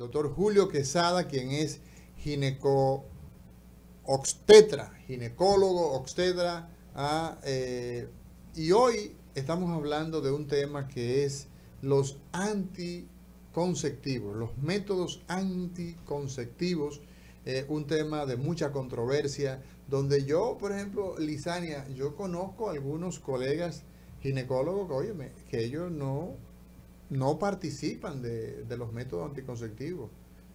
doctor Julio Quesada, quien es gineco obstetra, ginecólogo obstetra. Ah, eh, y hoy estamos hablando de un tema que es los anticonceptivos, los métodos anticonceptivos, eh, un tema de mucha controversia, donde yo, por ejemplo, Lisania, yo conozco algunos colegas ginecólogos que, oye, que ellos no no participan de, los métodos anticonceptivos.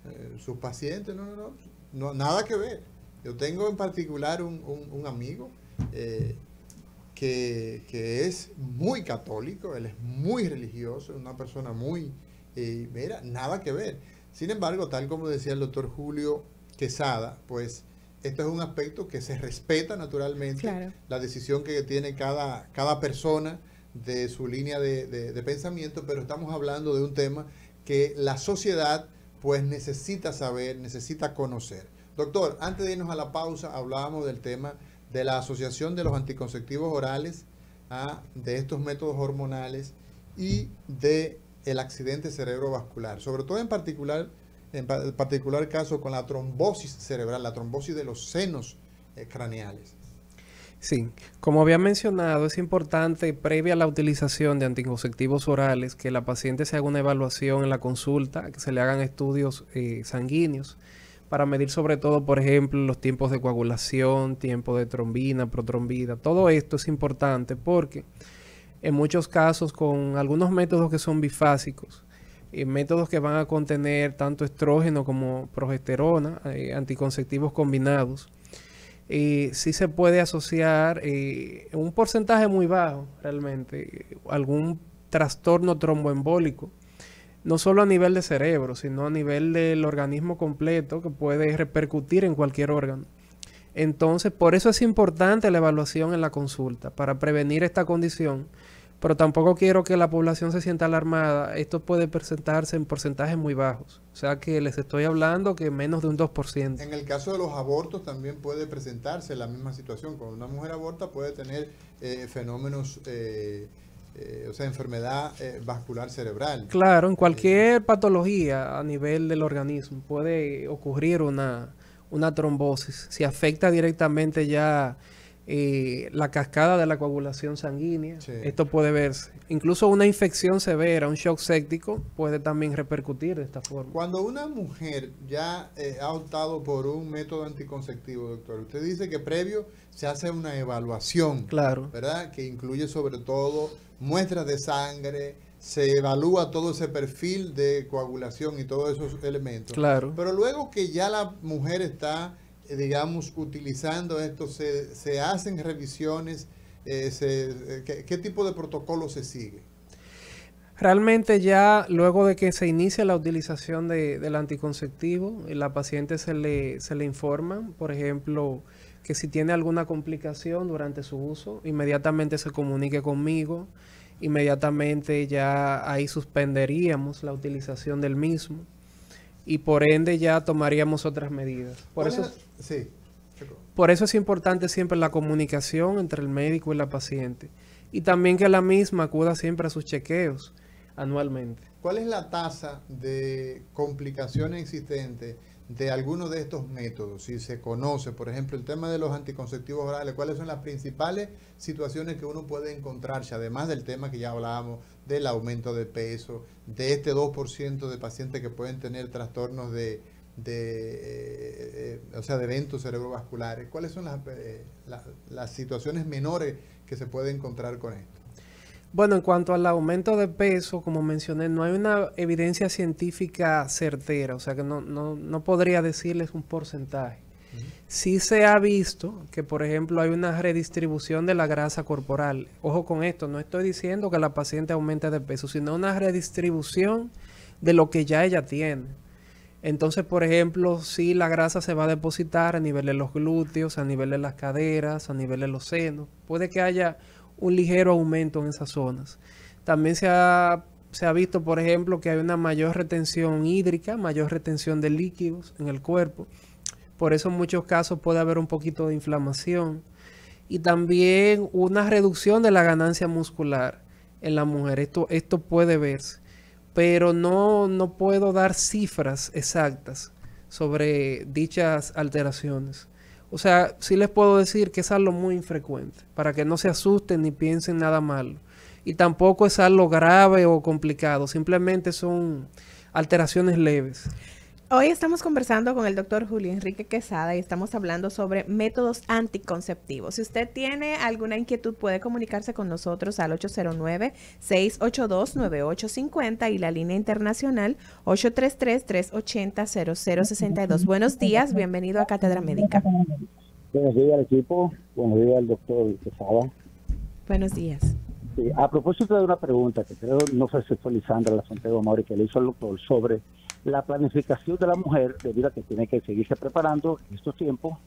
Eh, sus pacientes, no, no, no, nada que ver. Yo tengo en particular un, amigo eh, que, es muy católico, él es muy religioso, una persona muy, eh, mira, nada que ver. Sin embargo, tal como decía el doctor Julio Quesada, pues esto es un aspecto que se respeta naturalmente, la decisión que tiene cada, cada persona de su línea de, pensamiento, pero estamos hablando de un tema que la sociedad pues necesita saber, necesita conocer. Doctor, antes de irnos a la pausa, hablábamos del tema de la asociación de los anticonceptivos orales, a ¿ah? de estos métodos hormonales y de el accidente cerebrovascular, sobre todo en particular, en particular caso con la trombosis cerebral, la trombosis de los senos eh, craneales. Sí, como había mencionado, es importante, previa a la utilización de anticonceptivos orales, que la paciente se haga una evaluación en la consulta, que se le hagan estudios eh, sanguíneos para medir sobre todo, por ejemplo, los tiempos de coagulación, tiempo de trombina, protrombina. Todo esto es importante porque en muchos casos con algunos métodos que son bifásicos, eh, métodos que van a contener tanto estrógeno como progesterona, eh, anticonceptivos combinados, si sí se puede asociar eh, un porcentaje muy bajo realmente, algún trastorno tromboembólico, no solo a nivel de cerebro, sino a nivel del organismo completo que puede repercutir en cualquier órgano. Entonces, por eso es importante la evaluación en la consulta, para prevenir esta condición pero tampoco quiero que la población se sienta alarmada. Esto puede presentarse en porcentajes muy bajos. O sea que les estoy hablando que menos de un 2%. En el caso de los abortos también puede presentarse la misma situación. Cuando una mujer aborta puede tener eh, fenómenos... Eh, eh, o sea, enfermedad vascular cerebral. Claro, en cualquier patología a nivel del organismo puede ocurrir una, una trombosis. Si afecta directamente ya y eh, la cascada de la coagulación sanguínea. Esto puede verse. Incluso una infección severa, un shock séptico, puede también repercutir de esta forma. Cuando una mujer ya eh, ha optado por un método anticonceptivo, doctor, usted dice que previo se hace una evaluación. Claro. ¿Verdad? Que incluye sobre todo muestras de sangre, se evalúa todo ese perfil de coagulación y todos esos elementos. Claro. Pero luego que ya la mujer está eh, digamos, utilizando esto? ¿Se, se hacen revisiones? Eh, eh, ¿qué, tipo de protocolo se sigue? Realmente ya luego de que se inicia la utilización de, del anticonceptivo, la paciente se le, se le informa, por ejemplo, que si tiene alguna complicación durante su uso, inmediatamente se comunique conmigo, inmediatamente ya ahí suspenderíamos la utilización del mismo y por ende ya tomaríamos otras medidas. Por eso, es? sí. por eso es importante siempre la comunicación entre el médico y la paciente. Y también que la misma acuda siempre a sus chequeos anualmente. ¿Cuál es la tasa de complicaciones existentes? de alguno de estos métodos, si se conoce, por ejemplo, el tema de los anticonceptivos orales, cuáles son las principales situaciones que uno puede encontrarse, además del tema que ya hablábamos, del aumento de peso, de este 2% de pacientes que pueden tener trastornos de, eh, eh, o sea, de eventos cerebrovasculares, cuáles son las, eh, las situaciones menores que se puede encontrar con esto. Bueno, en cuanto al aumento de peso, como mencioné, no hay una evidencia científica certera, o sea que no, podría decirles un porcentaje. Sí se ha visto que, por ejemplo, hay una redistribución de la grasa corporal. Ojo con esto, no estoy diciendo que la paciente aumente de peso, sino una redistribución de lo que ya ella tiene. Entonces, por ejemplo, si la grasa se va a depositar a nivel de los glúteos, a nivel de las caderas, a nivel de los senos, puede que haya un ligero aumento en esas zonas. También se ha, visto, por ejemplo, que hay una mayor retención hídrica, mayor retención de líquidos en el cuerpo. Por eso en muchos casos puede haber un poquito de inflamación. Y también una reducción de la ganancia muscular en la mujer. Esto, esto puede verse. Pero no, no puedo dar cifras exactas sobre dichas alteraciones. O sea, sí les puedo decir que es algo muy infrecuente, para que no se asusten ni piensen nada malo. Y tampoco es algo grave o complicado, simplemente son alteraciones leves. Hoy estamos conversando con el doctor Julio Enrique Quesada y estamos hablando sobre métodos anticonceptivos. Si usted tiene alguna inquietud puede comunicarse con nosotros al 809-682-9850 y la línea internacional 833-380-0062. Buenos días, bienvenido a Cátedra Médica. Buenos días al equipo, buenos días al doctor Quesada. Buenos días. a propósito de una pregunta que creo no fue Lisandra la Santiago Mauri que le hizo el doctor sobre la planificación de la mujer, debido a que tiene que seguirse preparando estos tiempos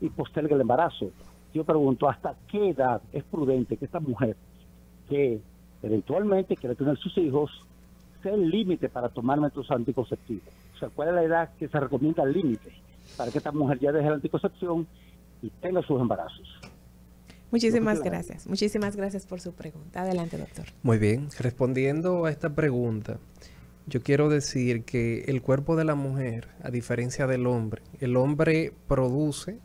y posterga el embarazo. Yo pregunto, ¿hasta qué edad es prudente que esta mujer que eventualmente quiere tener sus hijos sea el límite para tomar métodos anticonceptivos? O sea, ¿cuál es la edad que se recomienda el límite para que esta mujer ya deje la anticoncepción y tenga sus embarazos? Muchísimas gracias. Muchísimas gracias por su pregunta. Adelante, doctor. Muy bien. Respondiendo a esta pregunta, yo quiero decir que el cuerpo de la mujer, a diferencia del hombre, el hombre produce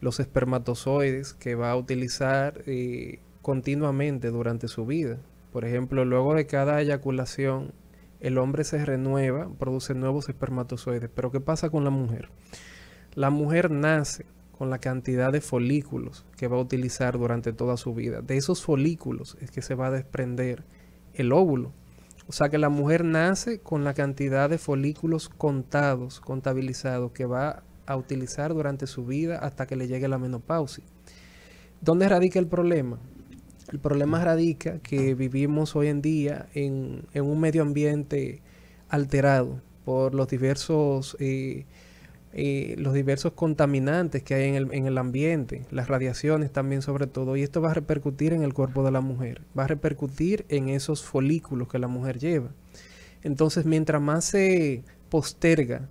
los espermatozoides que va a utilizar eh, continuamente durante su vida. Por ejemplo, luego de cada eyaculación, el hombre se renueva, produce nuevos espermatozoides. Pero ¿qué pasa con la mujer? La mujer nace con la cantidad de folículos que va a utilizar durante toda su vida. De esos folículos es que se va a desprender el óvulo. O sea que la mujer nace con la cantidad de folículos contados, contabilizados, que va a utilizar durante su vida hasta que le llegue la menopausia. ¿Dónde radica el problema? El problema radica que vivimos hoy en día en, un medio ambiente alterado por los diversos... Eh, eh, los diversos contaminantes que hay en el, ambiente, las radiaciones también sobre todo, y esto va a repercutir en el cuerpo de la mujer, va a repercutir en esos folículos que la mujer lleva. Entonces, mientras más se posterga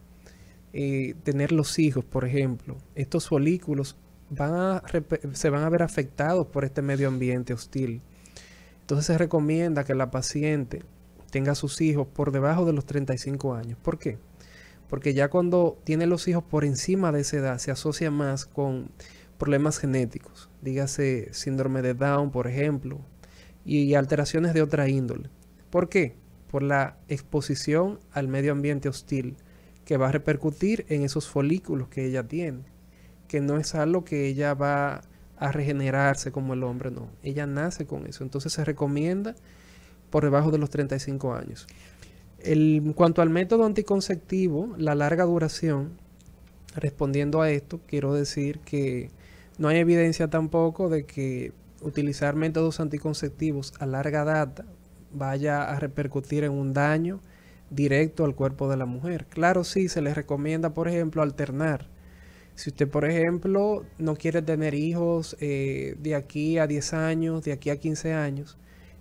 eh, tener los hijos, por ejemplo, estos folículos se van a ver afectados por este medio ambiente hostil. Entonces se recomienda que la paciente tenga sus hijos por debajo de los 35 años. ¿Por qué? Porque ya cuando tiene los hijos por encima de esa edad, se asocia más con problemas genéticos. Dígase síndrome de Down, por ejemplo, y alteraciones de otra índole. ¿Por qué? Por la exposición al medio ambiente hostil, que va a repercutir en esos folículos que ella tiene, que no es algo que ella va a regenerarse como el hombre, no. Ella nace con eso. Entonces se recomienda por debajo de los 35 años en cuanto al método anticonceptivo, la larga duración, respondiendo a esto, quiero decir que no hay evidencia tampoco de que utilizar métodos anticonceptivos a larga data vaya a repercutir en un daño directo al cuerpo de la mujer. Claro, sí, se les recomienda, por ejemplo, alternar. Si usted, por ejemplo, no quiere tener hijos eh, de aquí a 10 años, de aquí a 15 años,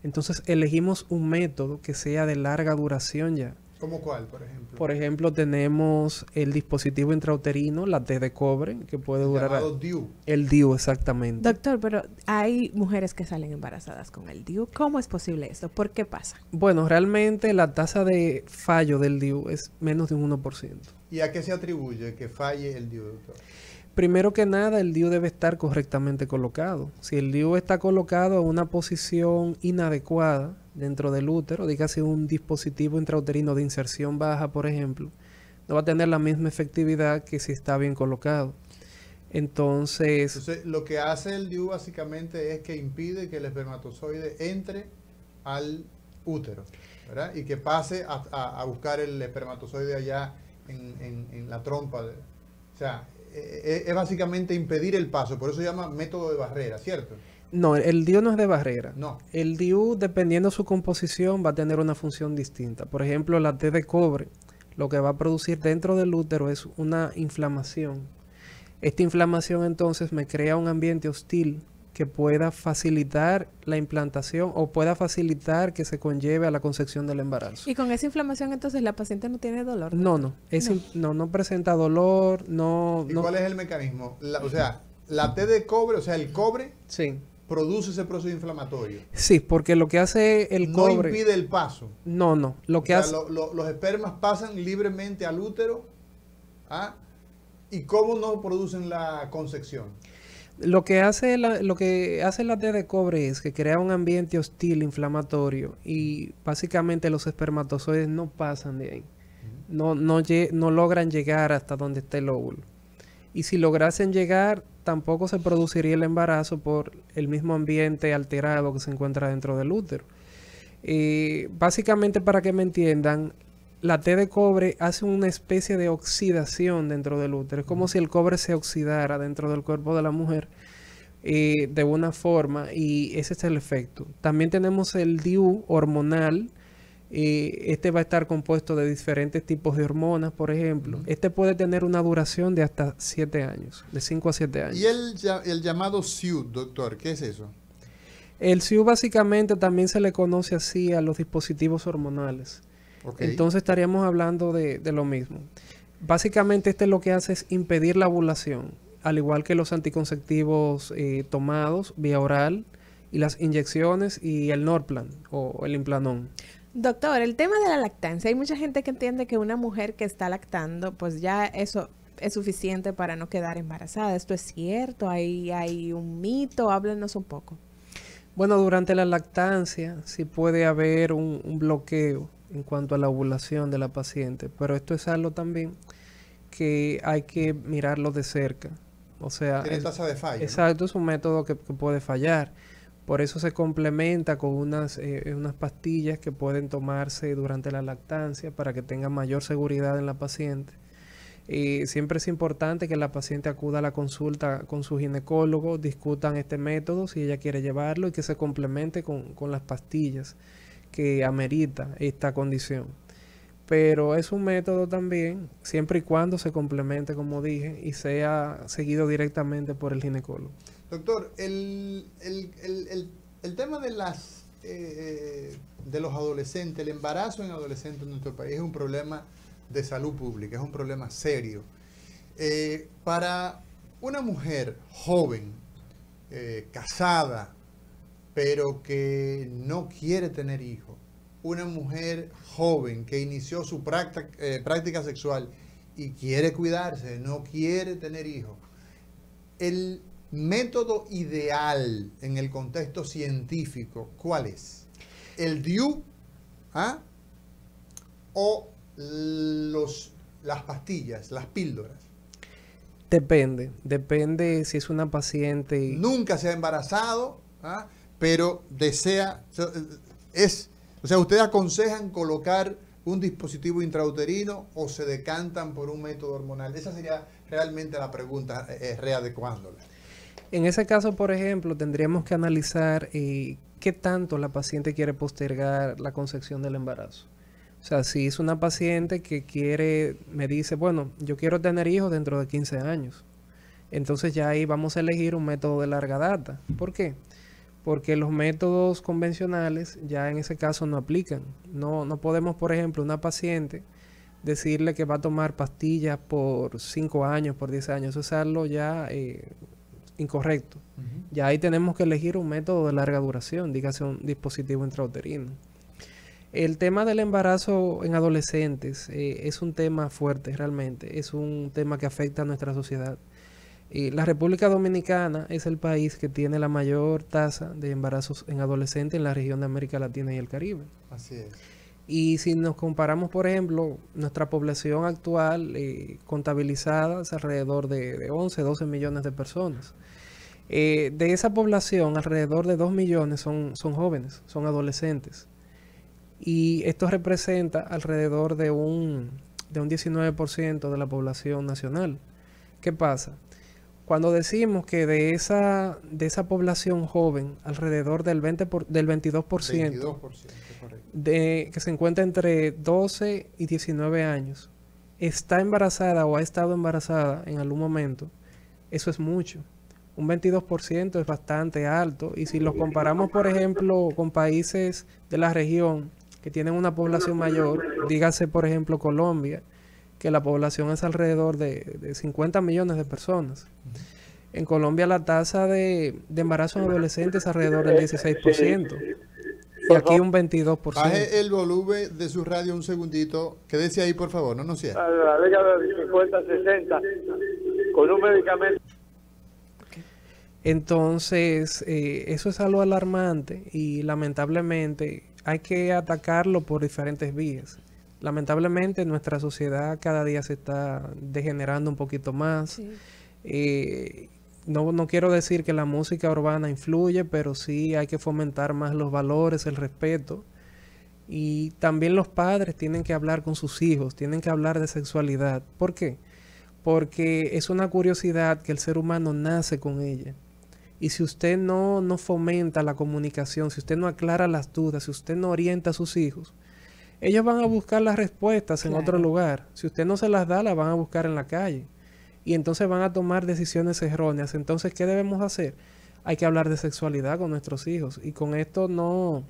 entonces elegimos un método que sea de larga duración ya. ¿Cómo cuál, por ejemplo? Por ejemplo, tenemos el dispositivo intrauterino, la T de cobre, que puede durar... Llamado DIU. El DIU, exactamente. Doctor, pero hay mujeres que salen embarazadas con el DIU. ¿Cómo es posible esto? ¿Por qué pasa? Bueno, realmente la tasa de fallo del DIU es menos de un 1%. ¿Y a qué se atribuye que falle el DIU, doctor? Primero que nada, el DIU debe estar correctamente colocado. Si el DIU está colocado a una posición inadecuada dentro del útero, dígase un dispositivo intrauterino de inserción baja, por ejemplo, no va a tener la misma efectividad que si está bien colocado. Entonces, lo que hace el DIU básicamente es que impide que el espermatozoide entre al útero ¿verdad? y que pase a, buscar el espermatozoide allá en, la trompa. o sea, eh, eh, es básicamente impedir el paso, por eso se llama método de barrera, ¿cierto? No, el DIU no es de barrera. No. El DIU, dependiendo de su composición, va a tener una función distinta. Por ejemplo, la T de cobre, lo que va a producir dentro del útero es una inflamación. Esta inflamación entonces me crea un ambiente hostil que pueda facilitar la implantación o pueda facilitar que se conlleve a la concepción del embarazo. Y con esa inflamación entonces la paciente no tiene dolor. No, no, no. no. presenta dolor, no... ¿Y cuál es el mecanismo? o sea, la T de cobre, o sea, el cobre... Sí produce ese proceso inflamatorio. Sí, porque lo que hace el cobre... No impide el paso. No, no. Lo que hace... Sea, los espermas pasan libremente al útero ¿ah? y cómo no producen la concepción. Lo que hace la, lo que hace la de cobre es que crea un ambiente hostil, inflamatorio, y básicamente los espermatozoides no pasan de ahí. No, no, no logran llegar hasta donde está el óvulo. Y si lograsen llegar, tampoco se produciría el embarazo por el mismo ambiente alterado que se encuentra dentro del útero. Eh, básicamente, para que me entiendan, la T de cobre hace una especie de oxidación dentro del útero. Es como si el cobre se oxidara dentro del cuerpo de la mujer eh, de una forma y ese es el efecto. También tenemos el DIU hormonal. Eh, este va a estar compuesto de diferentes tipos de hormonas, por ejemplo. Este puede tener una duración de hasta 7 años, de 5 a 7 años. ¿Y el, el llamado SIU, doctor? ¿Qué es eso? El SIU básicamente también se le conoce así a los dispositivos hormonales. Entonces estaríamos hablando de, lo mismo. Básicamente este lo que hace es impedir la ovulación, al igual que los anticonceptivos eh, tomados vía oral y las inyecciones y el Norplan o el Implanon. Doctor, el tema de la lactancia, hay mucha gente que entiende que una mujer que está lactando, pues ya eso es suficiente para no quedar embarazada. ¿Esto es cierto? ¿Hay, un mito? Háblenos un poco. Bueno, durante la lactancia sí puede haber un bloqueo en cuanto a la ovulación de la paciente, pero esto es algo también que hay que mirarlo de cerca. O sea, Tiene tasa de falla. Exacto, es un método que, puede fallar. Por eso se complementa con unas, eh, eh, unas pastillas que pueden tomarse durante la lactancia para que tenga mayor seguridad en la paciente. Y eh, siempre es importante que la paciente acuda a la consulta con su ginecólogo, discutan este método si ella quiere llevarlo y que se complemente con, con las pastillas que amerita esta condición. Pero es un método también, siempre y cuando se complemente, como dije, y sea seguido directamente por el ginecólogo. Doctor, el, el, tema de las eh, eh, de los adolescentes, el embarazo en adolescentes en nuestro país es un problema de salud pública, es un problema serio. Eh, para una mujer joven, casada, pero que no quiere tener hijos, una mujer joven que inició su eh, práctica, sexual y quiere cuidarse, no quiere tener hijos, el método ideal en el contexto científico, ¿cuál es? ¿El DIU ah? o los, las pastillas, las píldoras? Depende, depende si es una paciente. Nunca se ha embarazado, ¿ah? pero desea, es, o sea, ustedes aconsejan colocar un dispositivo intrauterino o se decantan por un método hormonal? Esa sería realmente la pregunta, eh, eh, readecuándola. En ese caso, por ejemplo, tendríamos que analizar eh, qué tanto la paciente quiere postergar la concepción del embarazo. O sea, si es una paciente que quiere, me dice, bueno, yo quiero tener hijos dentro de 15 años. Entonces ya ahí vamos a elegir un método de larga data. ¿Por qué? porque los métodos convencionales ya en ese caso no aplican. No, no podemos, por ejemplo, una paciente decirle que va a tomar pastillas por 5 años, por 10 años, eso es algo ya eh, incorrecto. Ya ahí tenemos que elegir un método de larga duración, dígase un dispositivo intrauterino. El tema del embarazo en adolescentes eh, es un tema fuerte realmente, es un tema que afecta a nuestra sociedad la República Dominicana es el país que tiene la mayor tasa de embarazos en adolescentes en la región de América Latina y el Caribe. Así es. Y si nos comparamos, por ejemplo, nuestra población actual eh, contabilizada es alrededor de, 11, 12 millones de personas. Eh, de esa población, alrededor de 2 millones son, jóvenes, son adolescentes. Y esto representa alrededor de de un 19% de la población nacional. ¿Qué pasa? Cuando decimos que de esa, de esa población joven, alrededor del, 20 del 22%, de, que se encuentra entre 12 y 19 años, está embarazada o ha estado embarazada en algún momento, eso es mucho. Un 22% es bastante alto y si lo comparamos, por ejemplo, con países de la región que tienen una población mayor, dígase, por ejemplo, Colombia, que la población es alrededor de, de 50 millones de personas. En Colombia la tasa de, de embarazo adolescentes es alrededor del 16%. Y aquí un 22%. Baje el volumen de su radio un segundito. Quédese ahí, por favor, no nos cierre. de 50, 60, con un medicamento. Entonces, eh, eso es algo alarmante y lamentablemente hay que atacarlo por diferentes vías. Lamentablemente nuestra sociedad cada día se está degenerando un poquito más. no, quiero decir que la música urbana influye, pero sí hay que fomentar más los valores, el respeto. Y también los padres tienen que hablar con sus hijos, tienen que hablar de sexualidad. ¿Por qué? Porque es una curiosidad que el ser humano nace con ella. Y si usted no, no fomenta la comunicación, si usted no aclara las dudas, si usted no orienta a sus hijos, ellos van a buscar las respuestas en otro lugar. Si usted no se las da, las van a buscar en la calle. Y entonces van a tomar decisiones erróneas. Entonces, ¿qué debemos hacer? Hay que hablar de sexualidad con nuestros hijos. Y con esto no...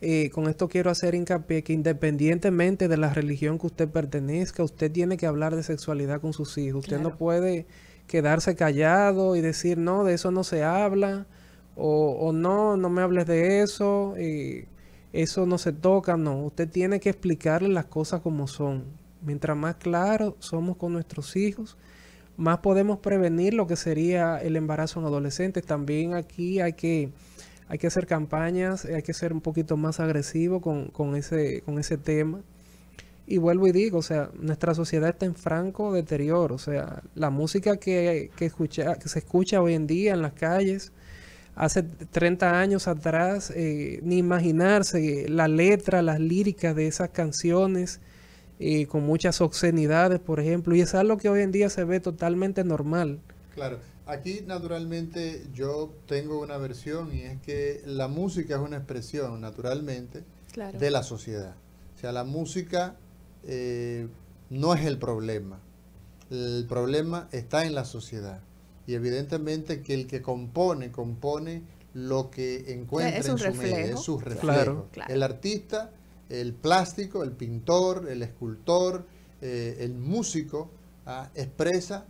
Eh, con esto quiero hacer hincapié que independientemente de la religión que usted pertenezca, usted tiene que hablar de sexualidad con sus hijos. Usted no puede quedarse callado y decir, no, de eso no se habla, o, o no, no me hables de eso. Y eh, eso no se toca, no. Usted tiene que explicarle las cosas como son. Mientras más claro somos con nuestros hijos, más podemos prevenir lo que sería el embarazo en adolescentes. También aquí hay que, hay que hacer campañas, hay que ser un poquito más agresivo con, ese, con ese tema. Y vuelvo y digo, o sea, nuestra sociedad está en franco deterioro. O sea, la música que, escucha, que se escucha hoy en día en las calles hace 30 años atrás, eh, ni imaginarse la letra, las líricas de esas canciones, eh, con muchas obscenidades, por ejemplo, y es algo que hoy en día se ve totalmente normal. Claro, aquí naturalmente yo tengo una versión y es que la música es una expresión naturalmente de la sociedad. O sea, la música eh, no es el problema, el problema está en la sociedad y evidentemente que el que compone, compone lo que encuentra en su medio, es su reflejo. El artista, el plástico, el pintor, el escultor, eh, el músico, ah, expresa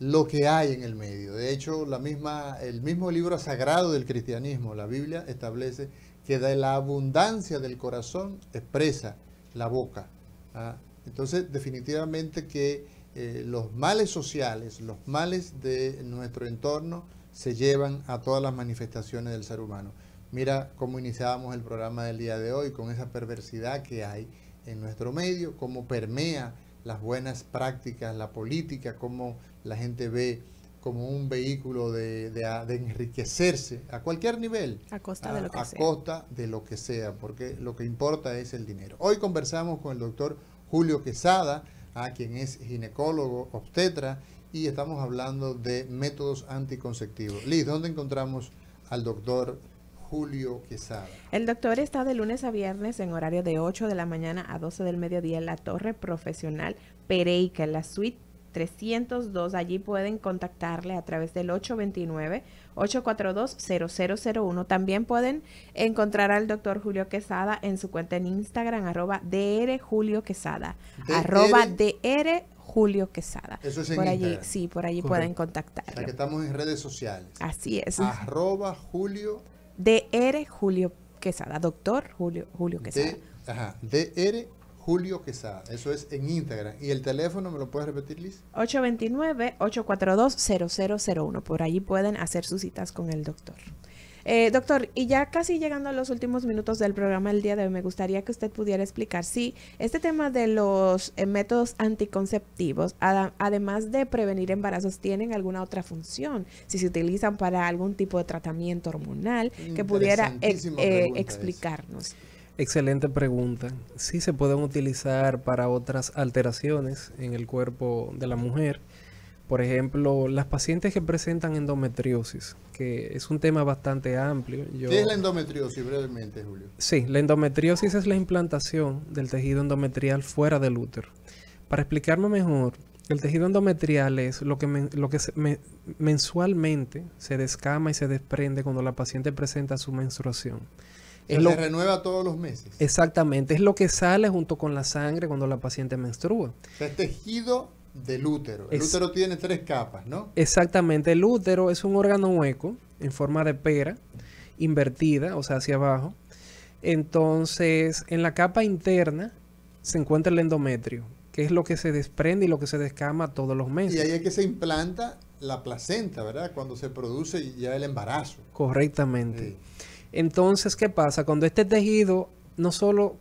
lo que hay en el medio. De hecho, la misma, el mismo libro sagrado del cristianismo, la Biblia, establece que de la abundancia del corazón expresa la boca. Ah. entonces, definitivamente que eh, los males sociales, los males de nuestro entorno se llevan a todas las manifestaciones del ser humano. Mira cómo iniciábamos el programa del día de hoy con esa perversidad que hay en nuestro medio, cómo permea las buenas prácticas, la política, cómo la gente ve como un vehículo de, enriquecerse a cualquier nivel. A costa de lo que a costa de lo que sea, porque lo que importa es el dinero. Hoy conversamos con el doctor Julio Quesada, a quien es ginecólogo, obstetra, y estamos hablando de métodos anticonceptivos. Liz, ¿dónde encontramos al doctor Julio Quesada? El doctor está de lunes a viernes en horario de 8 de la mañana a 12 del mediodía en la Torre Profesional Pereica, en la suite 302. Allí pueden contactarle a través del 829-842-0001. También pueden encontrar al doctor Julio Quesada en su cuenta en Instagram, arroba DR Julio Quesada. Arroba DR Julio Quesada. Eso es en por allí, Sí, por allí pueden contactar. O que estamos en redes sociales. Así es. Arroba Julio. DR Julio Quesada, doctor Julio, Julio Quesada. ajá, DR Julio Quesada. Eso es en Instagram. ¿Y el teléfono me lo puedes repetir, Liz? 829-842-0001. Por allí pueden hacer sus citas con el doctor. Eh, doctor, y ya casi llegando a los últimos minutos del programa del día de hoy, me gustaría que usted pudiera explicar si este tema de los eh, métodos anticonceptivos, además de prevenir embarazos, tienen alguna otra función, si se utilizan para algún tipo de tratamiento hormonal que pudiera eh, explicarnos. Excelente pregunta. Sí se pueden utilizar para otras alteraciones en el cuerpo de la mujer. Por ejemplo, las pacientes que presentan endometriosis, que es un tema bastante amplio. ¿Qué es la endometriosis brevemente, Julio? Sí, la endometriosis es la implantación del tejido endometrial fuera del útero. Para explicarme mejor, el tejido endometrial es lo que, lo que mensualmente se descama y se desprende cuando la paciente presenta su menstruación se renueva todos los meses. Exactamente, es lo que sale junto con la sangre cuando la paciente menstrua. es tejido del útero. El útero tiene tres capas, ¿no? Exactamente, el útero es un órgano hueco en forma de pera, invertida, o sea, hacia abajo. Entonces, en la capa interna se encuentra el endometrio, que es lo que se desprende y lo que se descama todos los meses. Y ahí es que se implanta la placenta, ¿verdad? Cuando se produce ya el embarazo. Correctamente. Entonces, ¿qué pasa? Cuando este tejido no solo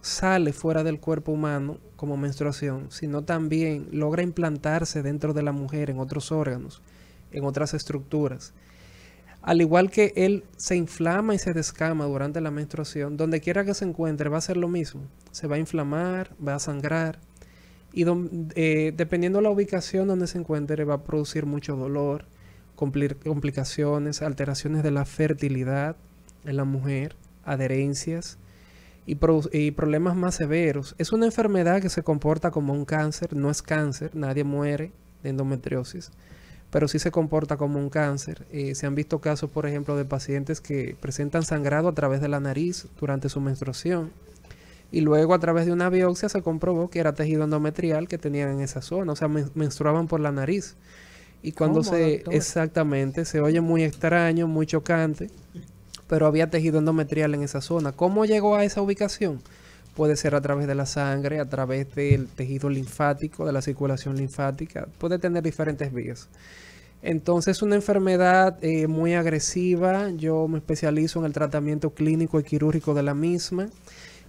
sale fuera del cuerpo humano como menstruación, sino también logra implantarse dentro de la mujer en otros órganos, en otras estructuras. Al igual que él se inflama y se descama durante la menstruación, donde quiera que se encuentre va a ser lo mismo. Se va a inflamar, va a sangrar y eh, dependiendo de la ubicación donde se encuentre va a producir mucho dolor, complicaciones, alteraciones de la fertilidad, en la mujer, adherencias y, problemas más severos. Es una enfermedad que se comporta como un cáncer, no es cáncer, nadie muere de endometriosis, pero sí se comporta como un cáncer. Eh, se han visto casos, por ejemplo, de pacientes que presentan sangrado a través de la nariz durante su menstruación y luego a través de una biopsia se comprobó que era tejido endometrial que tenían en esa zona, o sea, menstruaban por la nariz. Y cuando se, exactamente, se oye muy extraño, muy chocante, pero había tejido endometrial en esa zona. ¿Cómo llegó a esa ubicación? Puede ser a través de la sangre, a través del tejido linfático, de la circulación linfática. Puede tener diferentes vías. Entonces es una enfermedad eh, muy agresiva. Yo me especializo en el tratamiento clínico y quirúrgico de la misma.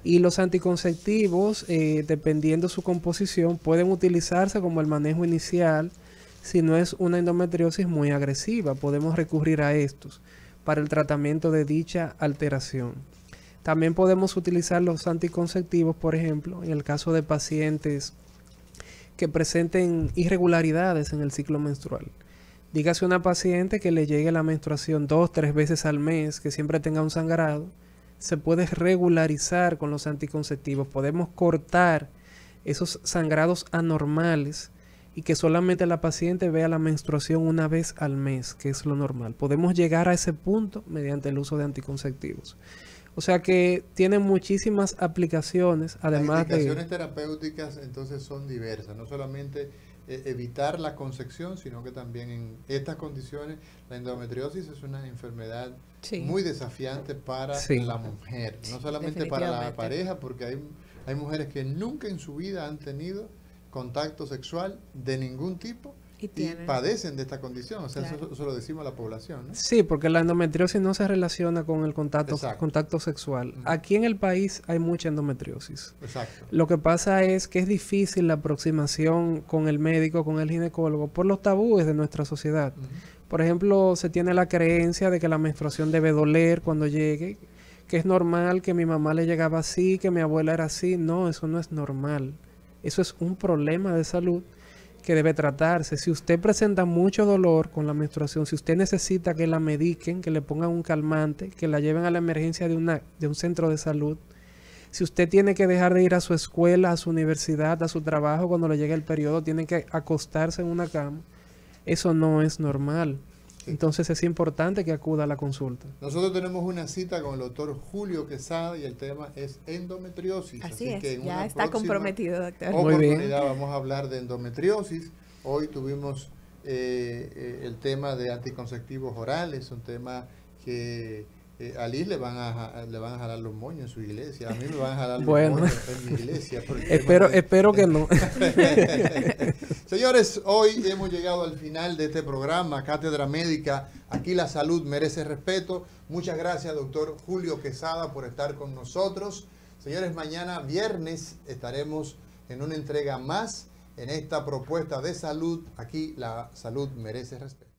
Y los anticonceptivos, eh, dependiendo su composición, pueden utilizarse como el manejo inicial si no es una endometriosis muy agresiva. Podemos recurrir a estos para el tratamiento de dicha alteración. También podemos utilizar los anticonceptivos, por ejemplo, en el caso de pacientes que presenten irregularidades en el ciclo menstrual. Dígase una paciente que le llegue la menstruación dos, tres veces al mes, que siempre tenga un sangrado, se puede regularizar con los anticonceptivos. Podemos cortar esos sangrados anormales y que solamente la paciente vea la menstruación una vez al mes, que es lo normal. Podemos llegar a ese punto mediante el uso de anticonceptivos. O sea que tiene muchísimas aplicaciones, además Las aplicaciones terapéuticas entonces son diversas, no solamente eh, evitar la concepción, sino que también en estas condiciones la endometriosis es una enfermedad muy desafiante para la mujer, no solamente para la pareja, porque hay, hay mujeres que nunca en su vida han tenido contacto sexual de ningún tipo y, padecen de esta condición. O sea, eso, lo decimos a la población. Sí, porque la endometriosis no se relaciona con el contacto, contacto sexual. Aquí en el país hay mucha endometriosis. Lo que pasa es que es difícil la aproximación con el médico, con el ginecólogo, por los tabúes de nuestra sociedad. Por ejemplo, se tiene la creencia de que la menstruación debe doler cuando llegue, que es normal, que mi mamá le llegaba así, que mi abuela era así. No, eso no es normal. Eso es un problema de salud que debe tratarse. Si usted presenta mucho dolor con la menstruación, si usted necesita que la mediquen, que le pongan un calmante, que la lleven a la emergencia de, una, de un centro de salud, si usted tiene que dejar de ir a su escuela, a su universidad, a su trabajo cuando le llegue el periodo, tiene que acostarse en una cama, eso no es normal. Entonces es importante que acuda a la consulta. Nosotros tenemos una cita con el doctor Julio Quesada y el tema es endometriosis. Así, es, ya está comprometido, doctor. Muy bien. vamos a hablar de endometriosis. Hoy tuvimos eh, eh, el tema de anticonceptivos orales, un tema que eh, a Liz le van a, le van a jalar los moños en su iglesia, a mí me van a jalar los moños en mi iglesia. Espero, espero que no. Señores, hoy hemos llegado al final de este programa, Cátedra Médica. Aquí la salud merece respeto. Muchas gracias, doctor Julio Quesada, por estar con nosotros. Señores, mañana viernes estaremos en una entrega más en esta propuesta de salud. Aquí la salud merece respeto.